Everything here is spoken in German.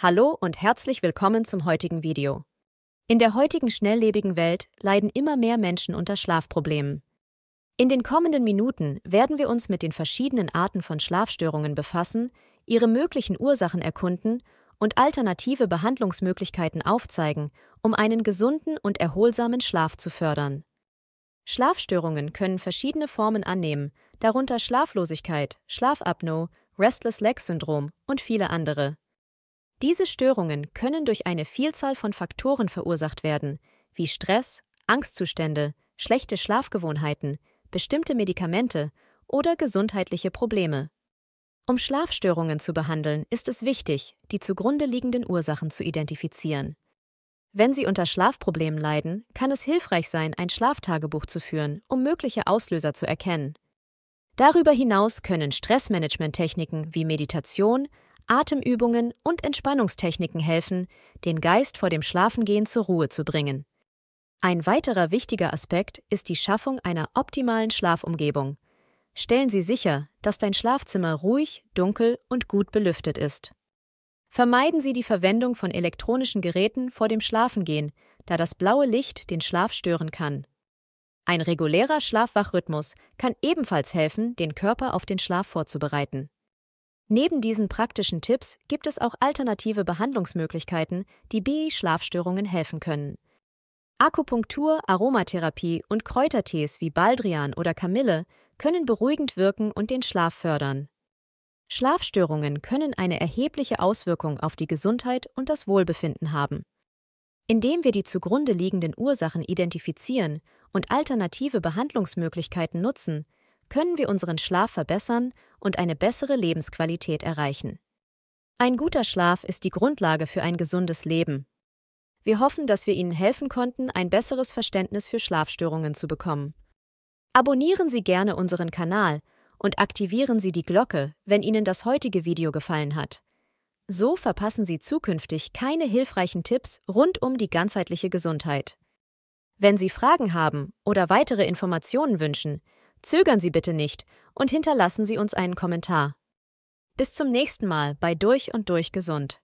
Hallo und herzlich willkommen zum heutigen Video. In der heutigen schnelllebigen Welt leiden immer mehr Menschen unter Schlafproblemen. In den kommenden Minuten werden wir uns mit den verschiedenen Arten von Schlafstörungen befassen, ihre möglichen Ursachen erkunden und alternative Behandlungsmöglichkeiten aufzeigen, um einen gesunden und erholsamen Schlaf zu fördern. Schlafstörungen können verschiedene Formen annehmen, darunter Schlaflosigkeit, Schlafapnoe, Restless Leg Syndrom und viele andere. Diese Störungen können durch eine Vielzahl von Faktoren verursacht werden, wie Stress, Angstzustände, schlechte Schlafgewohnheiten, bestimmte Medikamente oder gesundheitliche Probleme. Um Schlafstörungen zu behandeln, ist es wichtig, die zugrunde liegenden Ursachen zu identifizieren. Wenn Sie unter Schlafproblemen leiden, kann es hilfreich sein, ein Schlaftagebuch zu führen, um mögliche Auslöser zu erkennen. Darüber hinaus können Stressmanagement-Techniken wie Meditation, Atemübungen und Entspannungstechniken helfen, den Geist vor dem Schlafengehen zur Ruhe zu bringen. Ein weiterer wichtiger Aspekt ist die Schaffung einer optimalen Schlafumgebung. Stellen Sie sicher, dass dein Schlafzimmer ruhig, dunkel und gut belüftet ist. Vermeiden Sie die Verwendung von elektronischen Geräten vor dem Schlafengehen, da das blaue Licht den Schlaf stören kann. Ein regulärer Schlafwachrhythmus kann ebenfalls helfen, den Körper auf den Schlaf vorzubereiten. Neben diesen praktischen Tipps gibt es auch alternative Behandlungsmöglichkeiten, die BI-Schlafstörungen helfen können. Akupunktur, Aromatherapie und Kräutertees wie Baldrian oder Kamille können beruhigend wirken und den Schlaf fördern. Schlafstörungen können eine erhebliche Auswirkung auf die Gesundheit und das Wohlbefinden haben. Indem wir die zugrunde liegenden Ursachen identifizieren und alternative Behandlungsmöglichkeiten nutzen, können wir unseren Schlaf verbessern und eine bessere Lebensqualität erreichen. Ein guter Schlaf ist die Grundlage für ein gesundes Leben. Wir hoffen, dass wir Ihnen helfen konnten, ein besseres Verständnis für Schlafstörungen zu bekommen. Abonnieren Sie gerne unseren Kanal und aktivieren Sie die Glocke, wenn Ihnen das heutige Video gefallen hat. So verpassen Sie zukünftig keine hilfreichen Tipps rund um die ganzheitliche Gesundheit. Wenn Sie Fragen haben oder weitere Informationen wünschen, Zögern Sie bitte nicht und hinterlassen Sie uns einen Kommentar. Bis zum nächsten Mal bei Durch und Durch Gesund.